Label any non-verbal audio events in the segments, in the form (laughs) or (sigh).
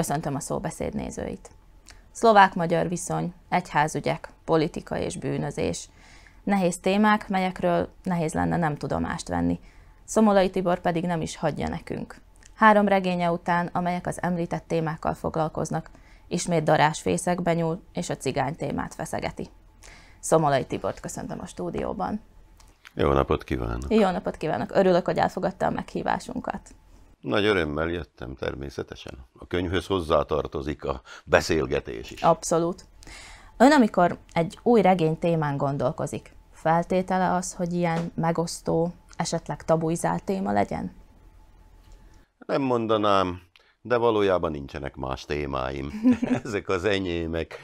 Köszöntöm a szóbeszéd nézőit. Szlovák-magyar viszony, egyházügyek, politika és bűnözés. Nehéz témák, melyekről nehéz lenne nem tudomást venni. Szomolai Tibor pedig nem is hagyja nekünk. Három regénye után, amelyek az említett témákkal foglalkoznak, ismét darás fészekben nyúl és a cigány témát feszegeti. Szomolai Tibort köszöntöm a stúdióban. Jó napot kívánok! Jó napot kívánok! Örülök, hogy elfogadta a meghívásunkat. Nagy örömmel jöttem természetesen. A könyvhöz hozzátartozik a beszélgetés is. Abszolút. Ön, amikor egy új regény témán gondolkozik, feltétele az, hogy ilyen megosztó, esetleg tabuizált téma legyen? Nem mondanám de valójában nincsenek más témáim. (laughs) Ezek az enyémek,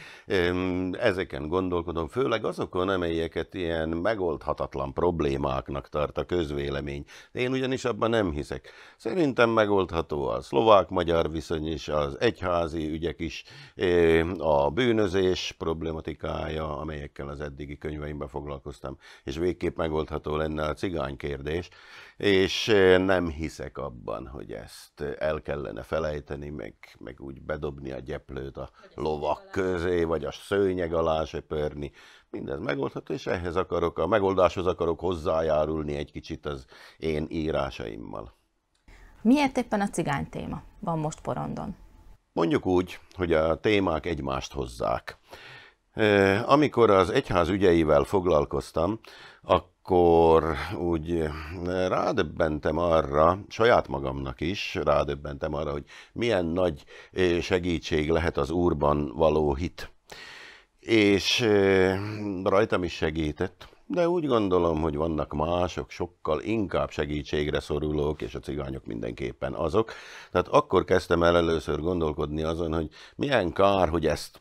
ezeken gondolkodom, főleg azokon, amelyeket ilyen megoldhatatlan problémáknak tart a közvélemény. Én ugyanis abban nem hiszek. Szerintem megoldható a szlovák-magyar viszony is, az egyházi ügyek is, a bűnözés problematikája, amelyekkel az eddigi könyveimben foglalkoztam, és végképp megoldható lenne a cigány kérdés és eh, nem hiszek abban, hogy ezt eh, el kellene felejteni, meg, meg úgy bedobni a gyeplőt a lovak közé, vagy a szőnyeg alá söpörni. Mindez megoldható, és ehhez akarok, a megoldáshoz akarok hozzájárulni egy kicsit az én írásaimmal. Miért éppen a cigány téma van most porondon? Mondjuk úgy, hogy a témák egymást hozzák. Eh, amikor az egyház ügyeivel foglalkoztam, akkor akkor úgy eh, rádöbbentem arra, saját magamnak is rádöbbentem arra, hogy milyen nagy eh, segítség lehet az Úrban való hit. És eh, rajtam is segített, de úgy gondolom, hogy vannak mások, sokkal inkább segítségre szorulók, és a cigányok mindenképpen azok. Tehát akkor kezdtem el először gondolkodni azon, hogy milyen kár, hogy ezt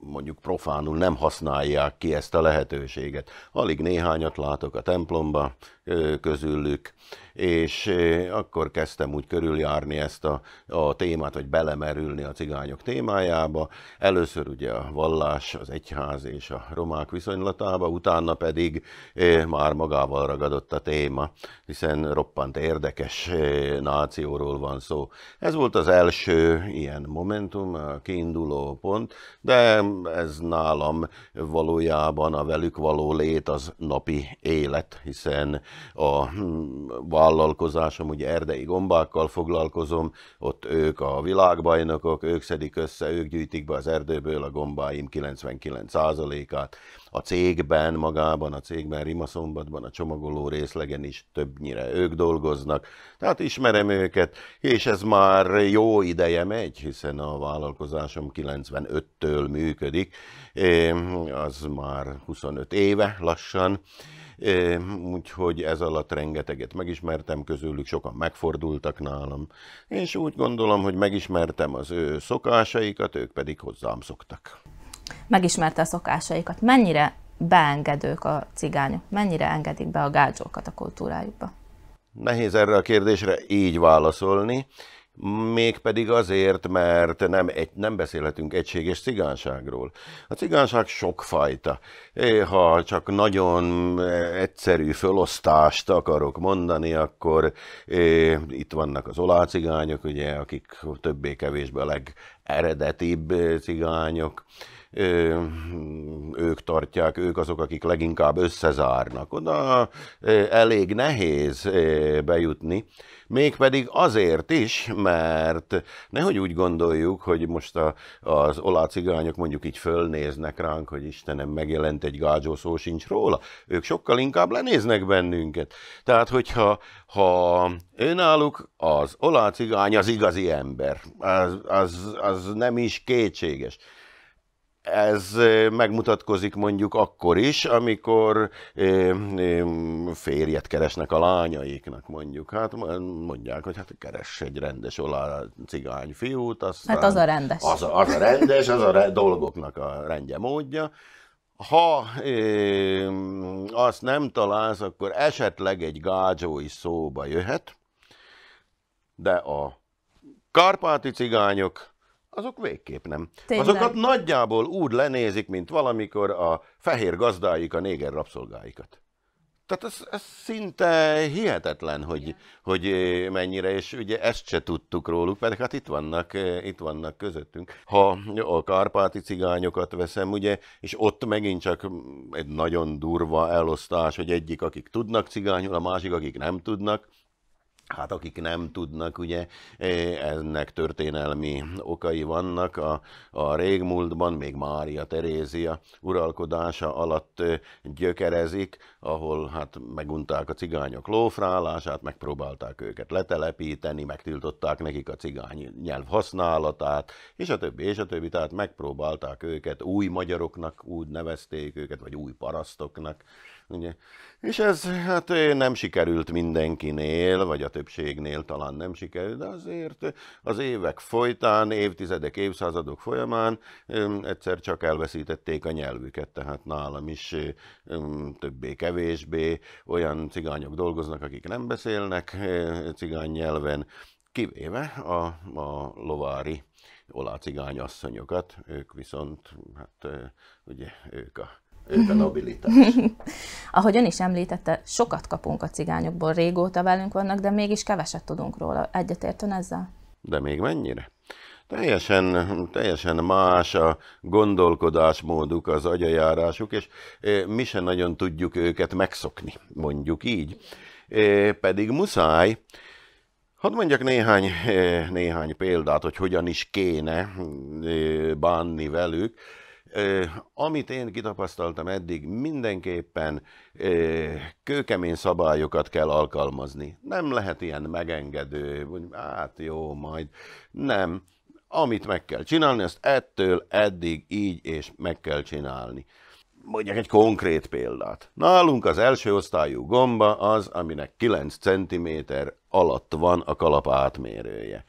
mondjuk profánul nem használják ki ezt a lehetőséget. Alig néhányat látok a templomba közülük, és akkor kezdtem úgy körüljárni ezt a, a témát, vagy belemerülni a cigányok témájába. Először ugye a vallás, az egyház és a romák viszonylatába, utána pedig már magával ragadott a téma, hiszen roppant érdekes nációról van szó. Ez volt az első ilyen momentum, a kiinduló pont, de ez nálam valójában a velük való lét az napi élet, hiszen a vállalkozásom, ugye erdei gombákkal foglalkozom, ott ők a világbajnokok, ők szedik össze, ők gyűjtik be az erdőből a gombáim 99%-át. A cégben, magában a cégben, Rimaszombatban, a csomagoló részlegen is többnyire ők dolgoznak, tehát ismerem őket, és ez már jó ideje megy, hiszen a vállalkozásom 95-től működik, az már 25 éve lassan, úgyhogy ez alatt rengeteget megismertem közülük, sokan megfordultak nálam, és úgy gondolom, hogy megismertem az ő szokásaikat, ők pedig hozzám szoktak. Megismerte a szokásaikat. Mennyire beengedők a cigányok? Mennyire engedik be a gádzsókat a kultúrájukba? Nehéz erre a kérdésre így válaszolni mégpedig azért, mert nem, egy, nem beszélhetünk egységes cigánságról. A cigánság sokfajta. Ha csak nagyon eh, egyszerű fölosztást akarok mondani, akkor eh, itt vannak az olá cigányok, ugye, akik többé-kevésbé a legeredetibb eh, cigányok, ők tartják, ők azok, akik leginkább összezárnak. Oda elég nehéz bejutni, mégpedig azért is, mert nehogy úgy gondoljuk, hogy most a, az olá cigányok mondjuk így fölnéznek ránk, hogy Istenem, megjelent egy gágyó, szó sincs róla. Ők sokkal inkább lenéznek bennünket. Tehát, hogyha ha önálluk az olá cigány az igazi ember, az, az, az nem is kétséges ez megmutatkozik mondjuk akkor is, amikor férjet keresnek a lányaiknak mondjuk. Hát mondják, hogy hát keres egy rendes olá cigány fiút. Aztán hát az a rendes. Az a, az a rendes, az a re- dolgoknak a rendje módja. Ha é, azt nem találsz, akkor esetleg egy gádzsó is szóba jöhet, de a karpáti cigányok azok végképp nem. Tényleg. Azokat nagyjából úgy lenézik, mint valamikor a fehér gazdáik a néger rabszolgáikat. Tehát ez, ez szinte hihetetlen, hogy, hogy mennyire, és ugye ezt se tudtuk róluk, pedig hát itt vannak, itt vannak közöttünk. Ha a kárpáti cigányokat veszem, ugye, és ott megint csak egy nagyon durva elosztás, hogy egyik, akik tudnak cigányul, a másik, akik nem tudnak. Hát akik nem tudnak, ugye e, ennek történelmi okai vannak. A, a régmúltban még Mária Terézia uralkodása alatt e, gyökerezik, ahol hát megunták a cigányok lófrálását, megpróbálták őket letelepíteni, megtiltották nekik a cigány nyelv használatát, és a többi, és a többi. Tehát megpróbálták őket, új magyaroknak úgy nevezték őket, vagy új parasztoknak Ugye? És ez hát nem sikerült mindenkinél, vagy a többségnél talán nem sikerült, de azért az évek folytán, évtizedek, évszázadok folyamán egyszer csak elveszítették a nyelvüket, tehát nálam is többé-kevésbé olyan cigányok dolgoznak, akik nem beszélnek cigány nyelven, kivéve a, a lovári olá asszonyokat, ők viszont, hát ugye ők a benabilitás. Mhm. (laughs) Ahogy ön is említette, sokat kapunk a cigányokból, régóta velünk vannak, de mégis keveset tudunk róla. Egyetért ön ezzel? De még mennyire? Teljesen, teljesen más a gondolkodásmóduk, az agyajárásuk, és e, mi sem nagyon tudjuk őket megszokni, mondjuk így. E, pedig muszáj, Hadd mondjak néhány, e, néhány példát, hogy hogyan is kéne bánni velük. Amit én kitapasztaltam eddig, mindenképpen kőkemény szabályokat kell alkalmazni. Nem lehet ilyen megengedő, hogy hát jó, majd nem. Amit meg kell csinálni, azt ettől eddig így és meg kell csinálni mondjak egy konkrét példát. Nálunk az első osztályú gomba az, aminek 9 cm alatt van a kalap átmérője.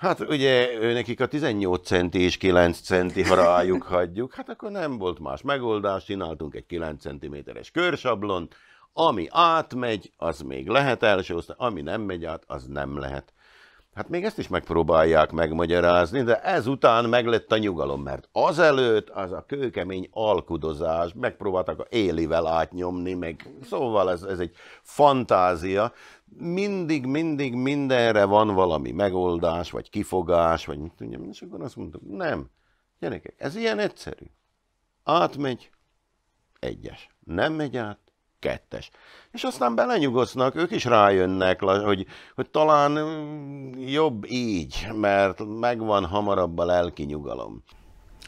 Hát ugye ő nekik a 18 centi és 9 centi, ha rájuk hagyjuk, hát akkor nem volt más megoldás, csináltunk egy 9 cm-es körsablont, ami átmegy, az még lehet első osztály, ami nem megy át, az nem lehet. Hát még ezt is megpróbálják megmagyarázni, de ezután meglett a nyugalom, mert azelőtt az a kőkemény alkudozás, megpróbáltak a élivel átnyomni, meg szóval ez, ez egy fantázia, mindig, mindig mindenre van valami megoldás, vagy kifogás, vagy mit tudjam, és akkor azt mondtam, nem, gyerekek, ez ilyen egyszerű. Átmegy, egyes. Nem megy át, kettes. És aztán belenyugodnak ők is rájönnek, hogy, hogy talán jobb így, mert megvan hamarabb a lelki nyugalom.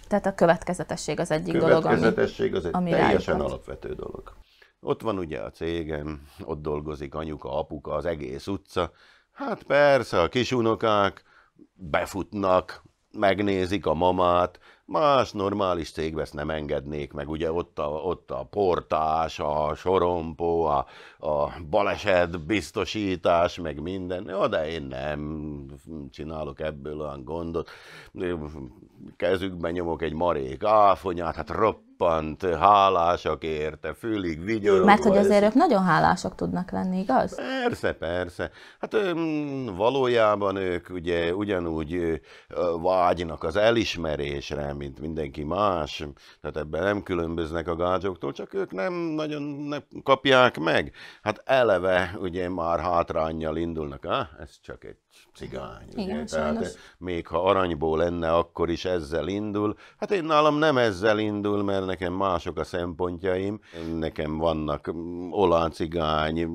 Tehát a következetesség az egyik dolog, ami Következetesség az egy ami teljesen rájutott. alapvető dolog. Ott van ugye a cégem, ott dolgozik anyuka, apuka, az egész utca. Hát persze, a kisunokák befutnak, megnézik a mamát, Más normális cégbe ezt nem engednék meg, ugye ott a, ott a portás, a sorompó, a, a baleset biztosítás, meg minden. Ja, de én nem csinálok ebből olyan gondot. Kezükben nyomok egy marék áfonyát, hát roppant, hálásak érte, fülig vigyorogva. Mert hogy azért ők nagyon hálásak tudnak lenni, igaz? Persze, persze. Hát valójában ők ugye ugyanúgy vágynak az elismerésre, kell, mint mindenki más, tehát ebben nem különböznek a gázoktól, csak ők nem nagyon nem kapják meg. Hát eleve ugye már hátrányjal indulnak, ah, ez csak egy cigány. Igen, ugye? Tehát még ha aranyból lenne, akkor is ezzel indul. Hát én nálam nem ezzel indul, mert nekem mások a szempontjaim. Nekem vannak mm, olán cigány,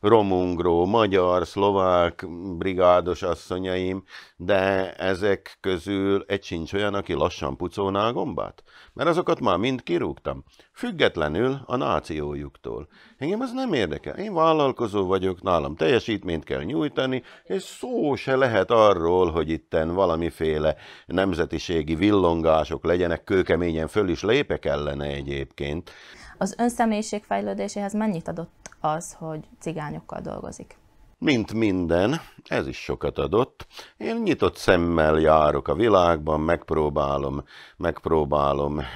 romungró, magyar, szlovák brigádos asszonyaim, de ezek közül egy sincs olyan, aki lassan pucolná a gombát, mert azokat már mind kirúgtam, függetlenül a nációjuktól. Engem ez nem érdekel, én vállalkozó vagyok, nálam teljesítményt kell nyújtani, és szó se lehet arról, hogy itten valamiféle nemzetiségi villongások legyenek, kőkeményen föl is lépek ellene egyébként. Az önszemélyiség fejlődéséhez mennyit adott az, hogy cigányokkal dolgozik. Mint minden, ez is sokat adott. Én nyitott szemmel járok a világban, megpróbálom, megpróbálom eh,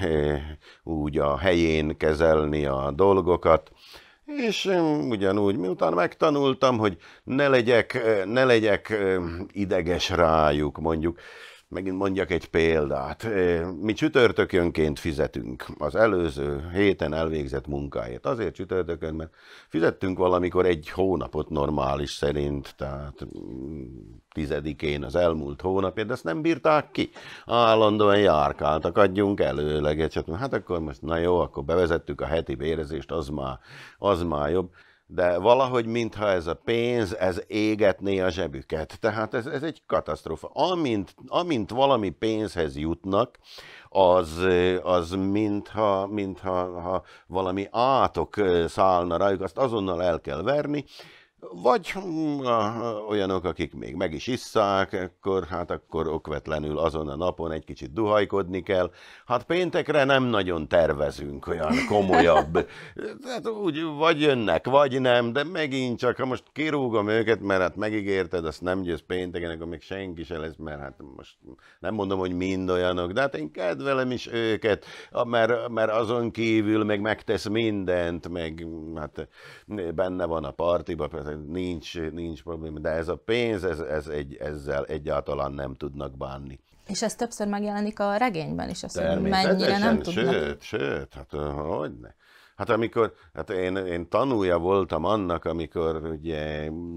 úgy a helyén kezelni a dolgokat, és eh, ugyanúgy, miután megtanultam, hogy ne legyek, eh, ne legyek ideges rájuk, mondjuk, Megint mondjak egy példát. Mi csütörtökönként fizetünk az előző héten elvégzett munkáért. Azért csütörtökön, mert fizettünk valamikor egy hónapot normális szerint, tehát mm, tizedikén az elmúlt hónapért, de ezt nem bírták ki. Állandóan járkáltak, adjunk előleget. Hát akkor most, na jó, akkor bevezettük a heti bérezést, az már, az már jobb de valahogy mintha ez a pénz, ez égetné a zsebüket. Tehát ez, ez egy katasztrófa. Amint, amint valami pénzhez jutnak, az, az mintha, mintha ha valami átok szállna rájuk, azt azonnal el kell verni, vagy hm, olyanok, akik még meg is isszák, akkor, hát akkor okvetlenül azon a napon egy kicsit duhajkodni kell. Hát péntekre nem nagyon tervezünk olyan komolyabb. Tehát (laughs) úgy vagy jönnek, vagy nem, de megint csak, ha most kirúgom őket, mert hát megígérted, azt nem győz pénteken, akkor még senki se lesz, mert hát most nem mondom, hogy mind olyanok, de hát én kedvelem is őket, mert, mert azon kívül meg megtesz mindent, meg hm, hát benne van a partiba, nincs, nincs probléma, de ez a pénz, ez, ez egy, ezzel egyáltalán nem tudnak bánni. És ez többször megjelenik a regényben is, azt hogy mennyire nem tudnak. Sőt, sőt, hát ne. Hát amikor, hát én, én tanulja voltam annak, amikor ugye mm,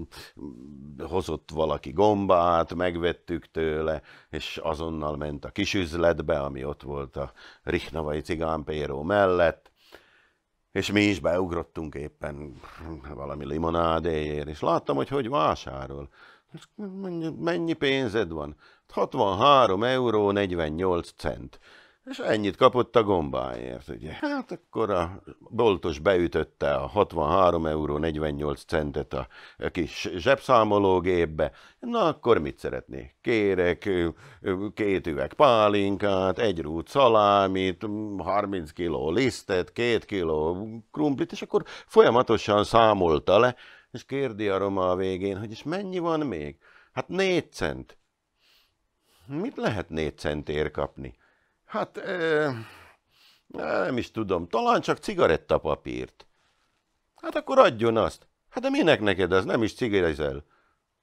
hozott valaki gombát, megvettük tőle, és azonnal ment a kisüzletbe, ami ott volt a Richnavai cigánpéró mellett, és mi is beugrottunk éppen valami limonádéért, és láttam, hogy hogy vásárol. Mennyi pénzed van? 63 hát euró 48 cent és ennyit kapott a gombáért, ugye. Hát akkor a boltos beütötte a 63 euró 48 centet a kis zsebszámológépbe. Na akkor mit szeretné? Kérek két üveg pálinkát, egy rút szalámit, 30 kiló lisztet, két kiló krumplit, és akkor folyamatosan számolta le, és kérdi a roma a végén, hogy és mennyi van még? Hát négy cent. Mit lehet négy centért kapni? Hát e, nem is tudom, talán csak cigarettapapírt. Hát akkor adjon azt. Hát de minek neked az, nem is cigarezel?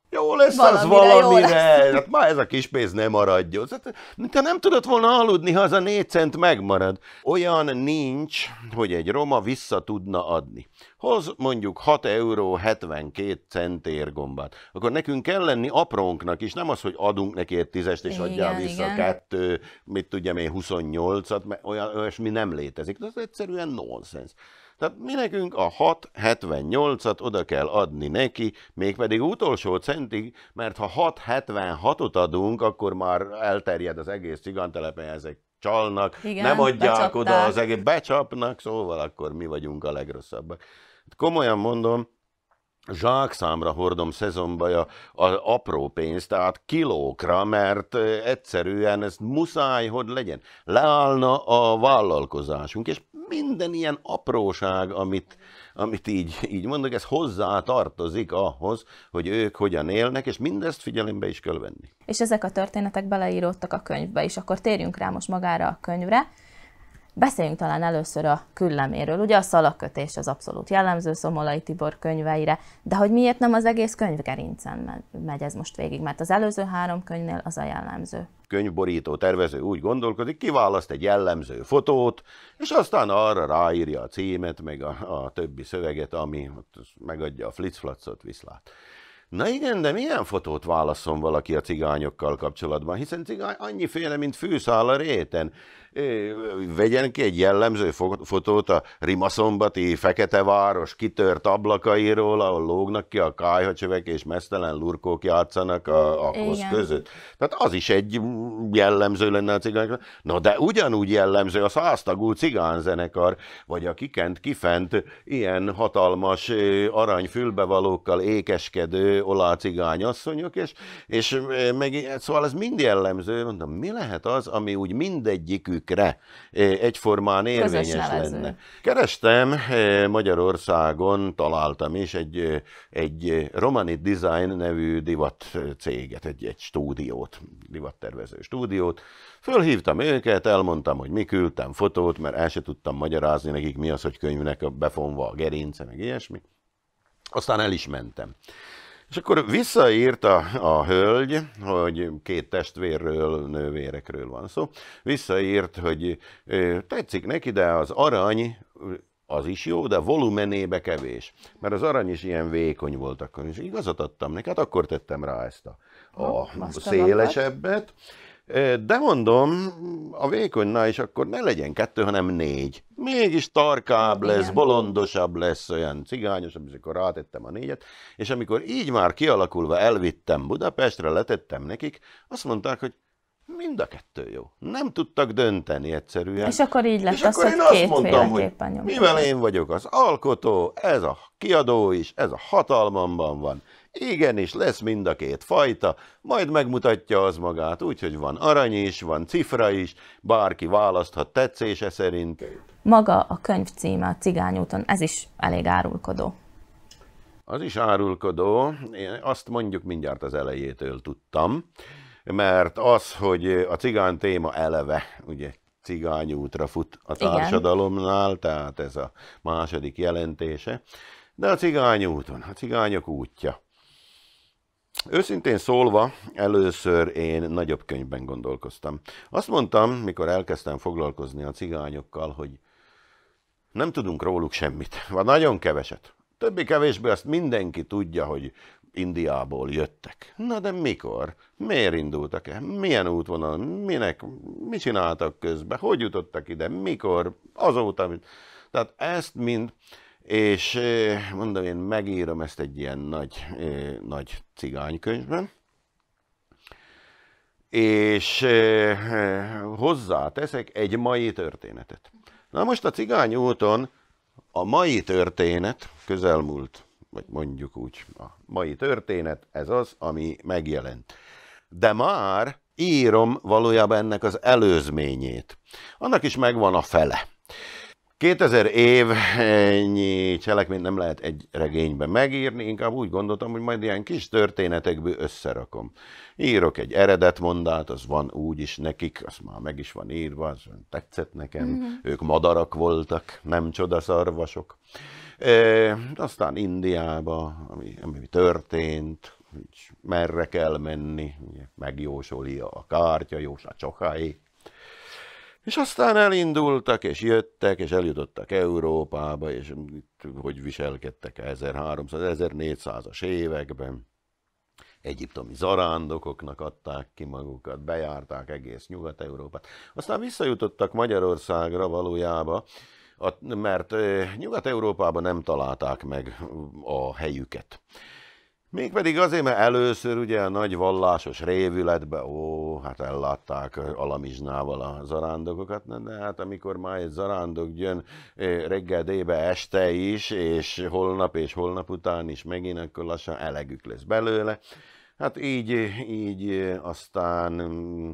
Jó lesz valamire az valamire. Lesz. Hát már ez a kis pénz nem maradjon. Te hát, nem tudod volna aludni, ha az a négy cent megmarad. Olyan nincs, hogy egy roma vissza tudna adni. Hoz mondjuk 6 euró 72 cent gombát, Akkor nekünk kell lenni aprónknak is, nem az, hogy adunk neki egy tízest, és adjál vissza igen. kettő, mit tudjam én, 28-at, mert olyan, olyasmi nem létezik. De ez egyszerűen nonsens. Tehát mi nekünk a 6,78-at oda kell adni neki, mégpedig utolsó centig, mert ha 6,76-ot adunk, akkor már elterjed az egész cigantelepen ezek csalnak, Igen, nem adják becsapták. oda az egész, becsapnak, szóval akkor mi vagyunk a legrosszabbak. Hát komolyan mondom, zsákszámra hordom szezonban a, a apró pénzt, tehát kilókra, mert egyszerűen ezt muszáj, hogy legyen. Leállna a vállalkozásunk, és minden ilyen apróság, amit, amit így, így mondok, ez hozzá tartozik ahhoz, hogy ők hogyan élnek, és mindezt figyelembe is kell venni. És ezek a történetek beleíródtak a könyvbe és akkor térjünk rá most magára a könyvre. Beszéljünk talán először a külleméről. Ugye a szalakötés az abszolút jellemző Szomolai Tibor könyveire, de hogy miért nem az egész könyvgerincen megy ez most végig? Mert az előző három könyvnél az a jellemző. Könyvborító tervező úgy gondolkodik, kiválaszt egy jellemző fotót, és aztán arra ráírja a címet, meg a, a többi szöveget, ami megadja a flitzflacot, viszlát. Na igen, de milyen fotót válaszol valaki a cigányokkal kapcsolatban? Hiszen cigány annyiféle, mint fűszál a réten vegyen ki egy jellemző fotót a Rimaszombati fekete város kitört ablakairól, ahol lógnak ki a kájhacsövek és mesztelen lurkók játszanak a, a kosz között. Tehát az is egy jellemző lenne a cigányokra. Na de ugyanúgy jellemző a száztagú cigánzenekar, vagy a kikent kifent ilyen hatalmas aranyfülbevalókkal ékeskedő olá cigányasszonyok, és, és meg, szóval ez mind jellemző, mondom, mi lehet az, ami úgy mindegyikük mindegyikre egyformán érvényes lenne. Kerestem Magyarországon, találtam is egy, egy Romanit Design nevű divat céget, egy, egy stúdiót, divattervező stúdiót. Fölhívtam őket, elmondtam, hogy mi küldtem fotót, mert el se tudtam magyarázni nekik, mi az, hogy könyvnek a befonva a gerince, meg ilyesmi. Aztán el is mentem. És akkor visszaírt a, a hölgy, hogy két testvérről, nővérekről van szó, visszaírt, hogy tetszik neki, de az arany az is jó, de volumenébe kevés. Mert az arany is ilyen vékony volt akkor, és igazat adtam neki, hát akkor tettem rá ezt a, a, a szélesebbet, de mondom, a na és akkor ne legyen kettő, hanem négy. Mégis tarkább lesz, bolondosabb lesz, olyan cigányosabb, és akkor rátettem a négyet. És amikor így már kialakulva elvittem Budapestre, letettem nekik, azt mondták, hogy mind a kettő jó. Nem tudtak dönteni egyszerűen. És akkor így lett és az, akkor én azt mondtam, hogy mivel én vagyok az alkotó, ez a kiadó is, ez a hatalmamban van, Igenis, lesz mind a két fajta, majd megmutatja az magát, úgyhogy van arany is, van cifra is, bárki választhat tetszése szerint. Maga a könyv címe a Cigányúton, ez is elég árulkodó. Az is árulkodó, én azt mondjuk mindjárt az elejétől tudtam, mert az, hogy a cigány téma eleve, ugye cigányútra fut a társadalomnál, Igen. tehát ez a második jelentése, de a cigány úton, a cigányok útja. Őszintén szólva, először én nagyobb könyvben gondolkoztam. Azt mondtam, mikor elkezdtem foglalkozni a cigányokkal, hogy nem tudunk róluk semmit, vagy nagyon keveset. Többi-kevésbé azt mindenki tudja, hogy Indiából jöttek. Na de mikor? Miért indultak e Milyen útvonalon? Minek? Mi csináltak közben? Hogy jutottak ide? Mikor? Azóta? Tehát ezt mind és mondom, én megírom ezt egy ilyen nagy, nagy cigánykönyvben, és hozzáteszek egy mai történetet. Na most a cigány úton a mai történet, közelmúlt, vagy mondjuk úgy, a mai történet, ez az, ami megjelent. De már írom valójában ennek az előzményét. Annak is megvan a fele. 2000 évnyi cselekményt nem lehet egy regényben megírni, inkább úgy gondoltam, hogy majd ilyen kis történetekből összerakom. Írok egy eredetmondát, az van úgy is nekik, az már meg is van írva, az tetszett nekem, mm-hmm. ők madarak voltak, nem csodaszarvasok. E, aztán Indiába, ami, ami történt, hogy merre kell menni, megjósolja a kártya, jósol a csokáé, és aztán elindultak, és jöttek, és eljutottak Európába, és hogy viselkedtek 1300-1400-as években. Egyiptomi zarándokoknak adták ki magukat, bejárták egész Nyugat-Európát. Aztán visszajutottak Magyarországra valójába, mert eh, Nyugat-Európában nem találták meg a helyüket. Mégpedig azért, mert először ugye a nagy vallásos révületbe, ó, hát ellátták alamizsnával a zarándokokat, de, de hát amikor már egy zarándok jön reggel, débe, este is, és holnap és holnap után is megint, akkor lassan elegük lesz belőle. Hát így, így aztán, mm,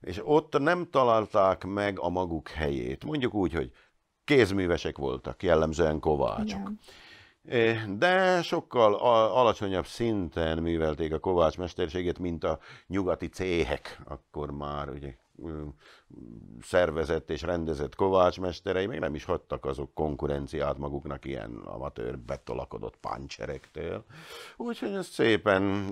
és ott nem találták meg a maguk helyét. Mondjuk úgy, hogy kézművesek voltak, jellemzően kovácsok. Igen de sokkal alacsonyabb szinten művelték a kovács mesterségét, mint a nyugati céhek, akkor már ugye szervezett és rendezett Kovács mesterei még nem is hagytak azok konkurenciát maguknak ilyen amatőr betolakodott páncserektől. Úgyhogy ezt szépen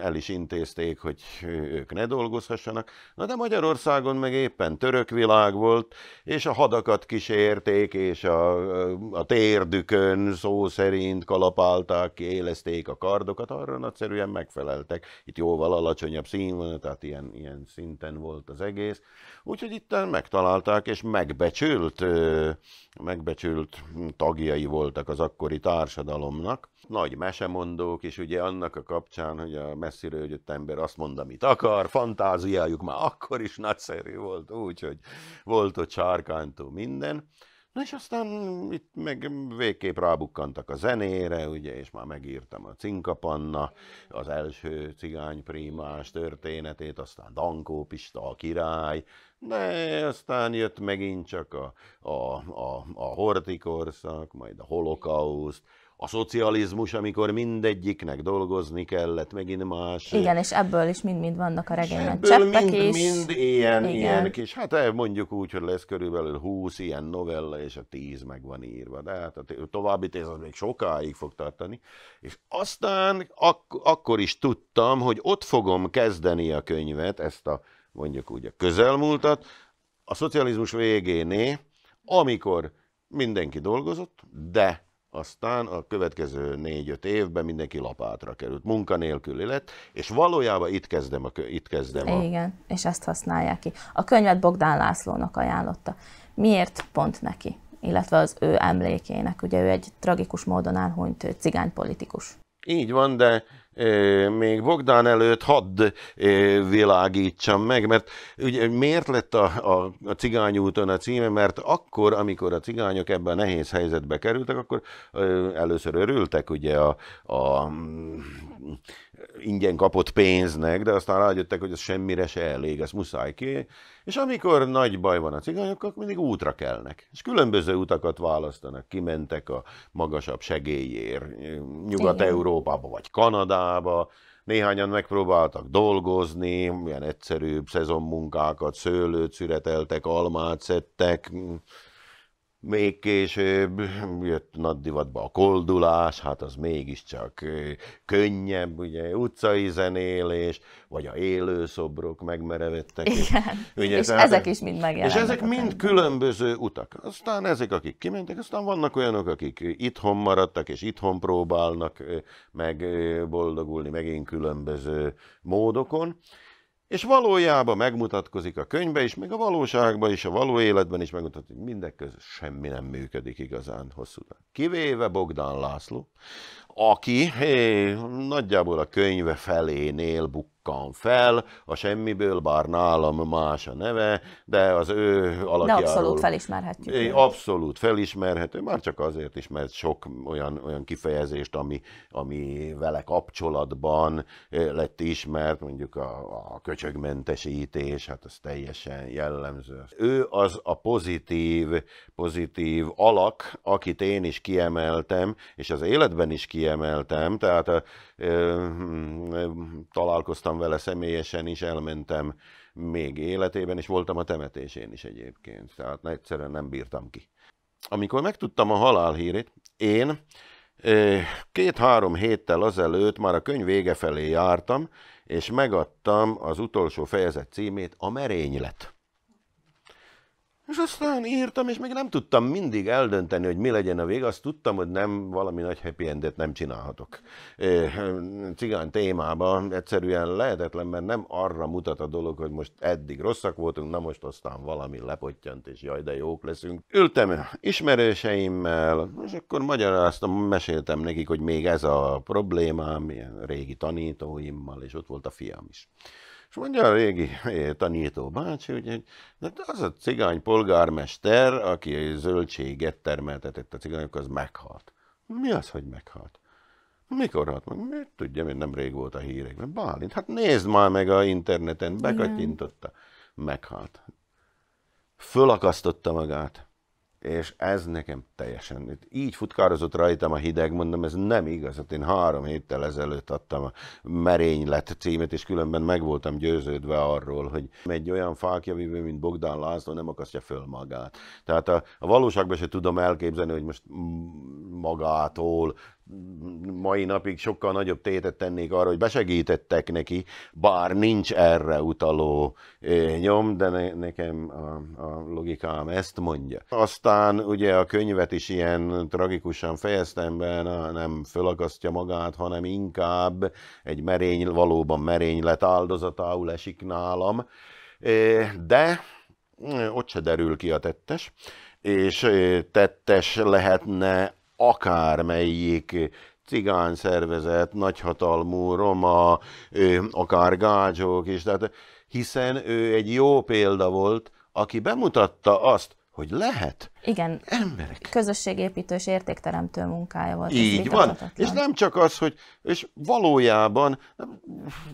el is intézték, hogy ők ne dolgozhassanak. Na de Magyarországon meg éppen török világ volt, és a hadakat kísérték, és a, a térdükön szó szerint kalapálták, kiélezték a kardokat, arra nagyszerűen megfeleltek. Itt jóval alacsonyabb színvonal, tehát ilyen, ilyen szinten volt az egész egész. Úgyhogy itt megtalálták, és megbecsült, megbecsült tagjai voltak az akkori társadalomnak. Nagy mesemondók, és ugye annak a kapcsán, hogy a messziről jött ember azt mond, amit akar, fantáziájuk már akkor is nagyszerű volt, úgyhogy volt ott sárkántó minden. Na és aztán itt meg végképp rábukkantak a zenére, ugye, és már megírtam a Cinkapanna, az első cigány primás történetét, aztán Dankó Pista a király, de aztán jött megint csak a, a, a, a hortikorszak, majd a holokauszt, a szocializmus, amikor mindegyiknek dolgozni kellett, megint más. Igen, és ebből is mind-mind vannak a regényben cseppek mind, is. Mind ilyen, Igen. ilyen kis, hát eh, mondjuk úgy, hogy lesz körülbelül 20 ilyen novella, és a 10 meg van írva. De hát a további tíz az még sokáig fog tartani. És aztán ak- akkor is tudtam, hogy ott fogom kezdeni a könyvet, ezt a mondjuk úgy a közelmúltat, a szocializmus végéné, amikor mindenki dolgozott, de aztán a következő négy-öt évben mindenki lapátra került, munkanélküli lett, és valójában itt kezdem a... Itt kezdem a... Igen, és ezt használják ki. A könyvet Bogdán Lászlónak ajánlotta. Miért pont neki? Illetve az ő emlékének, ugye ő egy tragikus módon elhunyt cigánypolitikus. Így van, de még Bogdán előtt hadd világítsam meg, mert ugye miért lett a, a, a úton a címe, mert akkor, amikor a cigányok ebben a nehéz helyzetbe kerültek, akkor először örültek ugye a, a ingyen kapott pénznek, de aztán rájöttek, hogy ez semmire se elég, ez muszáj ki. És amikor nagy baj van a cigányokkal, mindig útra kelnek. És különböző utakat választanak, kimentek a magasabb segélyért Nyugat-Európába vagy Kanadába, Néhányan megpróbáltak dolgozni, ilyen egyszerűbb szezonmunkákat, szőlőt szüreteltek, almát szedtek, még később jött nagy divatba a koldulás, hát az mégiscsak könnyebb, ugye utcai zenélés, vagy a élőszobrok megmerevettek. Igen, ugye, és tehát, ezek is mind megjelentek. És ezek mind különböző utak. Aztán ezek, akik kimentek, aztán vannak olyanok, akik itthon maradtak, és itthon próbálnak megboldogulni megint különböző módokon és valójában megmutatkozik a könyvbe is, meg a valóságban is, a való életben is megmutatkozik, hogy mindekköz semmi nem működik igazán hosszú Kivéve Bogdán László, aki hé, nagyjából a könyve felénél buk bukkan fel, a semmiből, bár nálam más a neve, de az ő alakjáról... De abszolút felismerhetjük. Én abszolút felismerhető, már csak azért is, mert sok olyan, olyan kifejezést, ami, ami vele kapcsolatban lett ismert, mondjuk a, a köcsögmentesítés, hát az teljesen jellemző. Ő az a pozitív, pozitív alak, akit én is kiemeltem, és az életben is kiemeltem, tehát ö, ö, hm, találkoztam találkoztam vele személyesen is, elmentem még életében, és voltam a temetésén is egyébként. Tehát egyszerűen nem bírtam ki. Amikor megtudtam a halálhírét, én két-három héttel azelőtt már a könyv vége felé jártam, és megadtam az utolsó fejezet címét, a merénylet. És aztán írtam, és még nem tudtam mindig eldönteni, hogy mi legyen a vég. Azt tudtam, hogy nem valami nagy happy endet nem csinálhatok. Cigány témában egyszerűen lehetetlen, mert nem arra mutat a dolog, hogy most eddig rosszak voltunk, na most aztán valami lepottyant, és jaj, de jók leszünk. Ültem ismerőseimmel, és akkor magyaráztam, meséltem nekik, hogy még ez a problémám, ilyen régi tanítóimmal, és ott volt a fiam is. És mondja a régi eh, tanító bácsi, hogy de hát az a cigány polgármester, aki zöldséget termeltetett a cigányok, az meghalt. Mi az, hogy meghalt? Mikor halt meg? Mit tudja, mert nem rég volt a hírekben. Bálint, hát nézd már meg a interneten, bekattintotta. Meghalt. Fölakasztotta magát és ez nekem teljesen, így futkározott rajtam a hideg, mondom, ez nem igaz, hát én három héttel ezelőtt adtam a Merénylet címet, és különben meg voltam győződve arról, hogy egy olyan fákjavívő, mint Bogdán László nem akasztja föl magát. Tehát a, a valóságban se tudom elképzelni, hogy most magától mai napig sokkal nagyobb tétet tennék arra, hogy besegítettek neki, bár nincs erre utaló nyom, de ne, nekem a, a logikám ezt mondja. Aztán ugye a könyvet is ilyen tragikusan fejeztem be, na, nem fölakasztja magát, hanem inkább egy merény, valóban merény lett áldozatául esik nálam, de ott se derül ki a tettes, és tettes lehetne akármelyik cigány szervezet, nagyhatalmú roma, akár gácsok is, tehát, hiszen ő egy jó példa volt, aki bemutatta azt, hogy lehet. Igen, emberek. közösségépítő és értékteremtő munkája volt. Így van, és nem csak az, hogy és valójában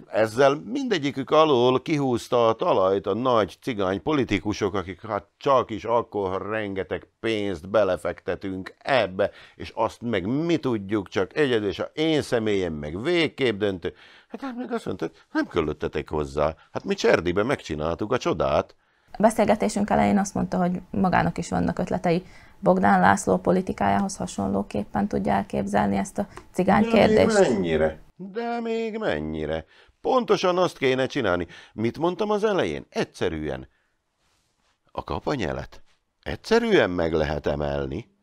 ezzel mindegyikük alól kihúzta a talajt a nagy cigány politikusok, akik hát csak is akkor, ha rengeteg pénzt belefektetünk ebbe, és azt meg mi tudjuk csak egyedül, és a én személyem meg végképp döntő. Hát, hát meg azt mondta, nem köllöttetek hozzá. Hát mi Cserdibe megcsináltuk a csodát. A beszélgetésünk elején azt mondta, hogy magának is vannak ötletei. Bogdán László politikájához hasonlóképpen tudja elképzelni ezt a cigány De kérdést. Még mennyire? De még mennyire? Pontosan azt kéne csinálni. Mit mondtam az elején? Egyszerűen. A kapanyelet egyszerűen meg lehet emelni.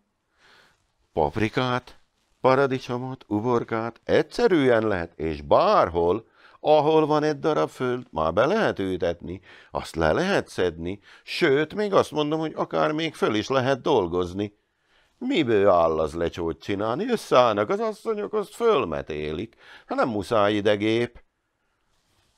Paprikát, paradicsomot, uborkát egyszerűen lehet, és bárhol, ahol van egy darab föld, már be lehet ültetni, azt le lehet szedni, sőt, még azt mondom, hogy akár még föl is lehet dolgozni. Miből áll az lecsót csinálni? Összeállnak az asszonyok, azt fölmetélik. Hát nem muszáj ide gép.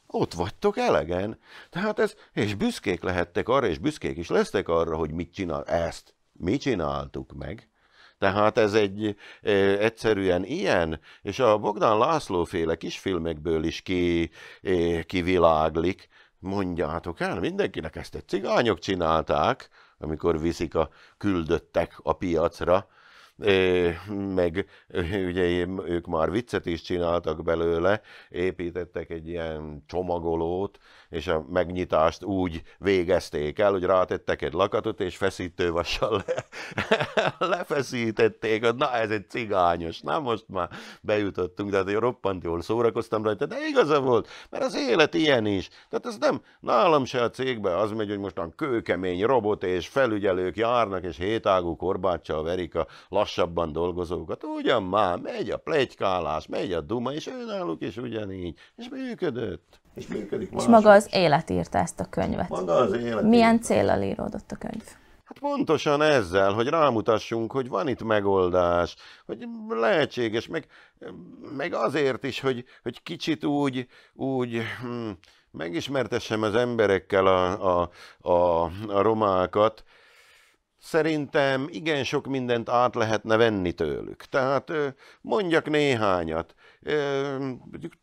Ott vagytok elegen. Tehát ez, és büszkék lehettek arra, és büszkék is lesztek arra, hogy mit csinál. Ezt mi csináltuk meg. Tehát ez egy e, egyszerűen ilyen, és a Bogdan László féle kisfilmekből is ki, e, kiviláglik, mondjátok el mindenkinek, ezt egy cigányok csinálták, amikor viszik a küldöttek a piacra, meg ugye ők már viccet is csináltak belőle, építettek egy ilyen csomagolót, és a megnyitást úgy végezték el, hogy rátettek egy lakatot, és feszítővassal le, (laughs) lefeszítették, hogy na ez egy cigányos, na most már bejutottunk, de hát roppant jól szórakoztam rajta, de igaza volt, mert az élet ilyen is. Tehát ez nem, nálam se a cégbe az megy, hogy mostan kőkemény robot és felügyelők járnak, és hétágú korbáccsal verik a lassabban dolgozókat, ugyan már megy a plegykálás, megy a duma, és önállók is ugyanígy, és működött. És működik És maga az élet írta ezt a könyvet. Maga az élet Milyen írta. célral íródott a könyv? Hát pontosan ezzel, hogy rámutassunk, hogy van itt megoldás, hogy lehetséges, meg, meg azért is, hogy, hogy kicsit úgy, úgy hm, megismertessem az emberekkel a, a, a, a romákat, szerintem igen sok mindent át lehetne venni tőlük. Tehát mondjak néhányat.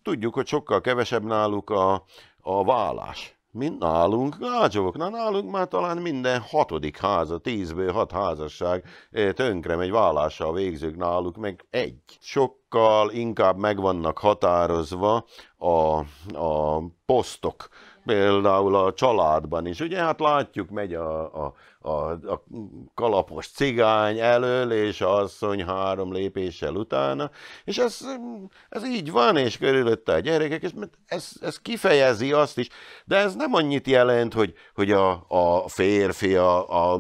Tudjuk, hogy sokkal kevesebb náluk a, a vállás, mint nálunk gácsovok. Hát, na nálunk már talán minden hatodik háza, tízből hat házasság tönkre megy vállással végzők náluk, meg egy. Sokkal inkább meg vannak határozva a, a posztok, például a családban is. Ugye hát látjuk, megy a, a a, a kalapos cigány elől, és a asszony három lépéssel utána, és ez, ez így van, és körülötte a gyerekek, és ez, ez kifejezi azt is, de ez nem annyit jelent, hogy, hogy a, a férfi, a, a,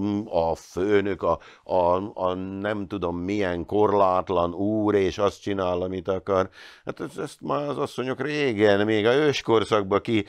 a főnök, a, a, a nem tudom milyen korlátlan úr, és azt csinál, amit akar. Hát ezt, ezt már az asszonyok régen, még a őskorszakban ki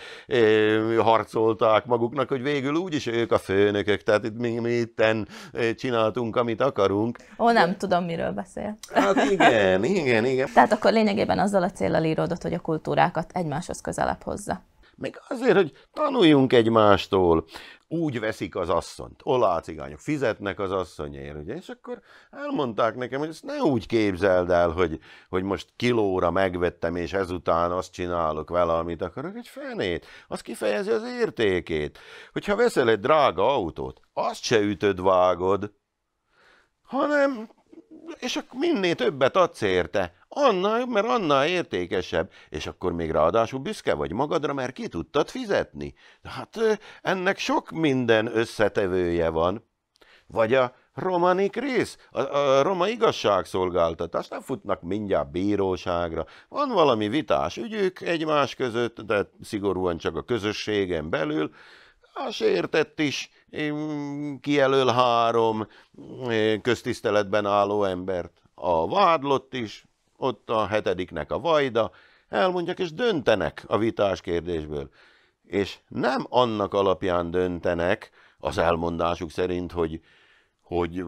harcolták maguknak, hogy végül úgyis ők a főnökök, tehát itt mi, mi itten eh, csináltunk, amit akarunk. Ó, nem tudom, miről beszél. Hát igen, igen, igen. Tehát akkor lényegében azzal a célral íródott, hogy a kultúrákat egymáshoz közelebb hozza meg azért, hogy tanuljunk egymástól. Úgy veszik az asszonyt. Olá cigányok fizetnek az asszonyért, ugye? És akkor elmondták nekem, hogy ezt ne úgy képzeld el, hogy, hogy most kilóra megvettem, és ezután azt csinálok vele, amit akarok. Egy fenét. Az kifejezi az értékét. Hogyha veszel egy drága autót, azt se ütöd, vágod, hanem és akkor minél többet adsz érte, Annál, mert annál értékesebb, és akkor még ráadásul büszke vagy magadra, mert ki tudtad fizetni. Hát ennek sok minden összetevője van. Vagy a romanik rész, a, a roma igazságszolgáltatás, nem futnak mindjárt bíróságra. Van valami vitás ügyük egymás között, de szigorúan csak a közösségen belül, a sértett is mm, kijelöl három mm, köztiszteletben álló embert, a vádlott is ott a hetediknek a vajda, elmondják és döntenek a vitás kérdésből. És nem annak alapján döntenek, az elmondásuk szerint, hogy, hogy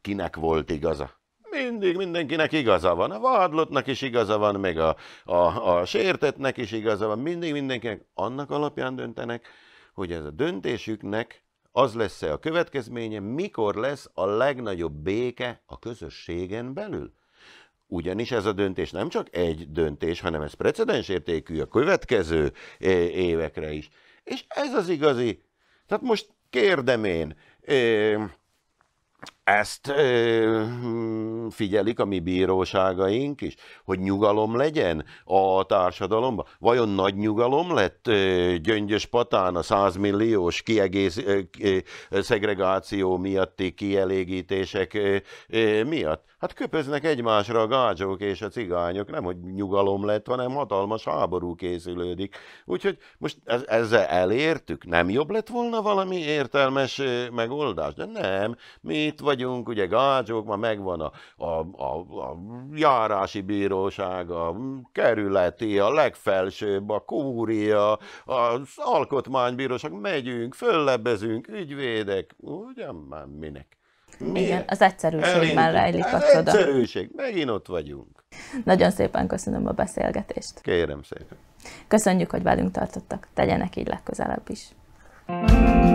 kinek volt igaza mindig mindenkinek igaza van. A vádlottnak is igaza van, meg a, a, a sértetnek is igaza van. Mindig mindenkinek annak alapján döntenek, hogy ez a döntésüknek az lesz-e a következménye, mikor lesz a legnagyobb béke a közösségen belül. Ugyanis ez a döntés nem csak egy döntés, hanem ez precedens értékű a következő évekre is. És ez az igazi. Tehát most kérdem én, ezt ö, hm, figyelik a mi bíróságaink is, hogy nyugalom legyen a társadalomban. Vajon nagy nyugalom lett ö, Gyöngyös Patán a 100 milliós kiegész, ö, ö, szegregáció miatti kielégítések ö, ö, miatt? Hát köpöznek egymásra a gácsok és a cigányok, nem hogy nyugalom lett, hanem hatalmas háború készülődik. Úgyhogy most ezzel elértük, nem jobb lett volna valami értelmes megoldás? De nem, mi itt vagy vagyunk, ugye gácsok, ma megvan a, a, a, a járási bíróság, a kerületi, a legfelsőbb, a kúria, az alkotmánybíróság, megyünk, föllebezünk, ügyvédek, ugyan már minek? Mi? Igen, az egyszerűségben rejlik a csoda. egyszerűség, megint ott vagyunk. Nagyon szépen köszönöm a beszélgetést. Kérem szépen. Köszönjük, hogy velünk tartottak. Tegyenek így legközelebb is. Mm.